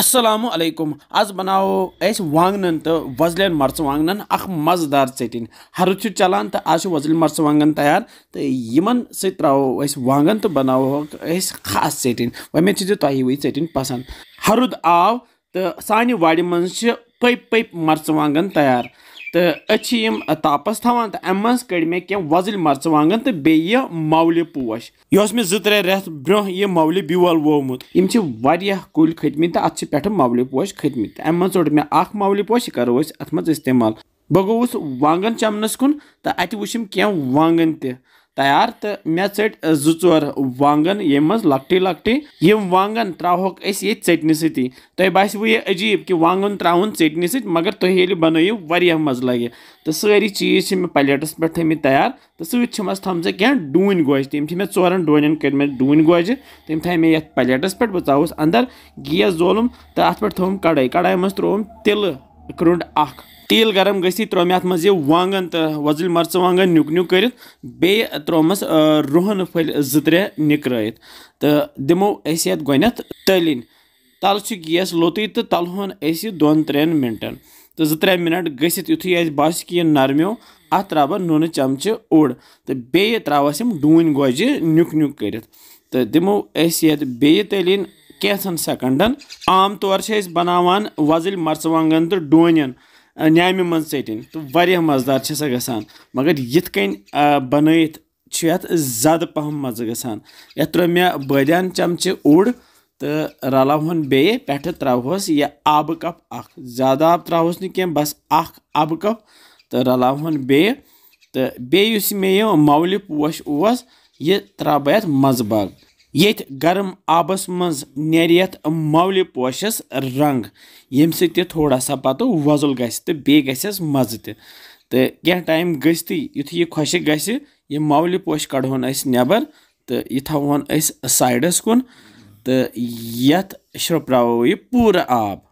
असलम आज बनाओ वांगन तो वजल मरचांगन अख मजदार चटिन हरद चलान तो आज वजल मरचांगन तैयार तो इन सो वांगन तो बनाव खास चटिन वमेद तुम तो चटिन पसंद हरुद आव तो सान वाड़ मज पप पप मरचांगन तैयार तो अच्छी तापस थवान तो अम कड़ मे कह वजल मरचवांगन तो बे मौल पोश यह मे जो त्रे रेत ब्रो यह मौल बिवल वोमुत कुल खतम तो अत पे मौल पोश खतम अम चोट मे मौल पोश यह करो अत मज इस्तेमाल बह गोस वांगन चमनस कुन तो अत वुम कह वांगन त तैयार तो मे ट जोर वागन ये लकटे लकटे यम वागन त्रोक ये चटनि सी तुम बस वो अजीब कि वागन त्रा चटनि सत मगर तुम ये बनो वह मज लगे तो सारी चीज से मैं प्लेटस पे थम तैयार तो सब थम कैं डून गोज तम चोन डोन कर डून गोज तम थे मैं ये प्लेटस पे बहुत अंदर गैस जोलुम तो अत पड़ कड़ाई कड़ाई मं त्रोम तिल क्रुंड अख तेल गरम गई त्रो मे अत मे वागन तो वजल मरच नुक नुक कर त्रोमस रुहन फल ज्रे निक तो दमो अत तलिन तल से गैस लोत तो तल होन दोन त्रेन मिनटन तो जो त्रे मिनट गथित यु बस कि नरमो अत त्रा बह नून चमचे ओड़ तो बे त्रावस डून गोजि नुक नुक कर तो दमो अत बे तलिन कैथन सेकंडन आम तौर से बनावान वजल मरच तो डोन نیامہِ منٛز ژٔٹِنۍ تہٕ واریاہ مَزٕدار چھِ سۄ گژھان مگر یِتھ کٔنۍ بَنٲیِتھ چھُ یَتھ زیادٕ پَہَم مَزٕ گژھان یَتھ ترٛٲو مےٚ بٲدیان چَمچہِ اوٚڑ تہٕ رَلاوہون بیٚیہِ پٮ۪ٹھٕ ترٛاوہوس یہِ آبہٕ کَپ اَکھ زیادٕ آب ترٛاوہوس نہٕ کینٛہہ بَس اَکھ آبہٕ کَپ تہٕ رَلاوہون بیٚیہِ تہٕ بیٚیہِ یُس مےٚ یہِ مَولہِ پوش اوس یہِ ترٛاو بہٕ یَتھ منٛزٕ باگ यथ गर्म आबस मज नथ मौल पोशस रंग ये सत थोड़ा सा पत वजल ग गस मज तो कह टाइम गथ यह खोश ग मौल पोश कड़हन नबर तो यह थवन साइडस कुन तो यथ श्रपराव पूरा आब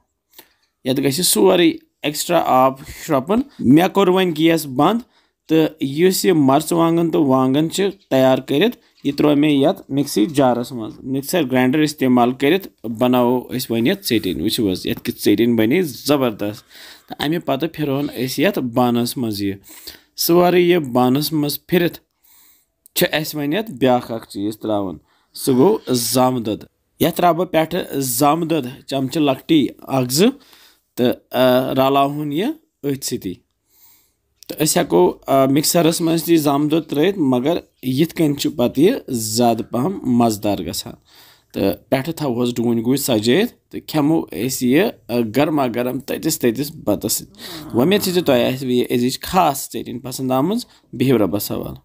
ये गि एक्स्ट्रा आब श्रपन मे कर् वन गैस बंद तो इस ये मर्च वांगन तो वांगन तैयार कर त्रो मे ये मिक्स जारस मज मिक्सर ग्राइंडर इस्तेमाल कर बनो वन ये टिन वो ये टिन बने जबरदस्त तो अमे पत् फिर ये बानस मज तो, ये ये बानस मज फिर वन ब्या चीज त्रावन सह गो जाम दद ये त्रा बह पे जाम दद चमचे लकटी अख जो रलावन यह अथ सी तो अस हेको मिक्सरस मज ती जामदो त्रित तो मगर यथ तो कन पत यह ज्यादा पहम मजदार ग पे थोस डून गुज सजेत तो खमो अस यह गर्मा गर्म ततिस ततिस बतस उम्मीद से तह खास चेटिन पसंद आम बिहू रबस सवाल